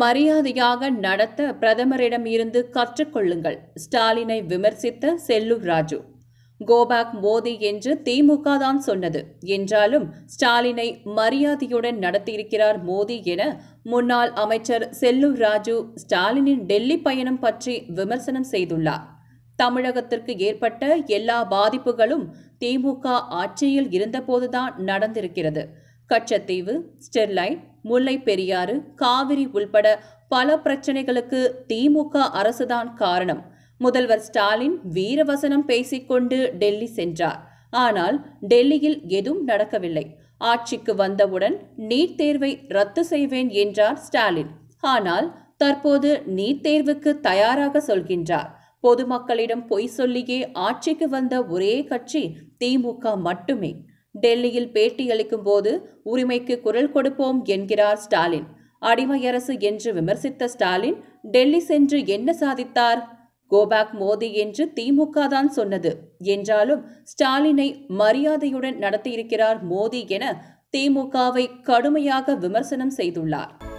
மரியாதையாக நடத்த பிரதமரிடம் இருந்து கற்றுக்கொள்ளுங்கள் ஸ்டாலினை விமர்சித்த செல்லூர் ராஜு கோபாக் மோதி என்று திமுக தான் சொன்னது என்றாலும் ஸ்டாலினை மரியாதையுடன் நடத்தியிருக்கிறார் மோடி என முன்னாள் அமைச்சர் செல்லூர் ராஜு ஸ்டாலினின் டெல்லி பயணம் பற்றி விமர்சனம் செய்துள்ளார் தமிழகத்திற்கு ஏற்பட்ட எல்லா பாதிப்புகளும் திமுக ஆட்சியில் இருந்தபோதுதான் நடந்திருக்கிறது கச்சத்தீவு ஸ்டெர்லைட் முல்லை பெரியாறு காவிரி உள்பட பல பிரச்சனைகளுக்கு திமுக அரசுதான் காரணம் முதல்வர் ஸ்டாலின் வீரவசனம் பேசிக்கொண்டு டெல்லி சென்றார் ஆனால் டெல்லியில் எதுவும் நடக்கவில்லை ஆட்சிக்கு வந்தவுடன் நீட் தேர்வை ரத்து செய்வேன் என்றார் ஸ்டாலின் ஆனால் தற்போது நீட் தேர்வுக்கு தயாராக சொல்கின்றார் பொதுமக்களிடம் பொய் சொல்லியே ஆட்சிக்கு வந்த ஒரே கட்சி திமுக மட்டுமே டெல்லியில் பேட்டியளிக்கும் போது உரிமைக்கு குரல் கொடுப்போம் என்கிறார் ஸ்டாலின் அடிமையரசு என்று விமர்சித்த ஸ்டாலின் டெல்லி சென்று என்ன சாதித்தார் கோபேக் மோதி என்று திமுக தான் சொன்னது என்றாலும் ஸ்டாலினை மரியாதையுடன் நடத்தியிருக்கிறார் மோதி என திமுகவை கடுமையாக விமர்சனம் செய்துள்ளார்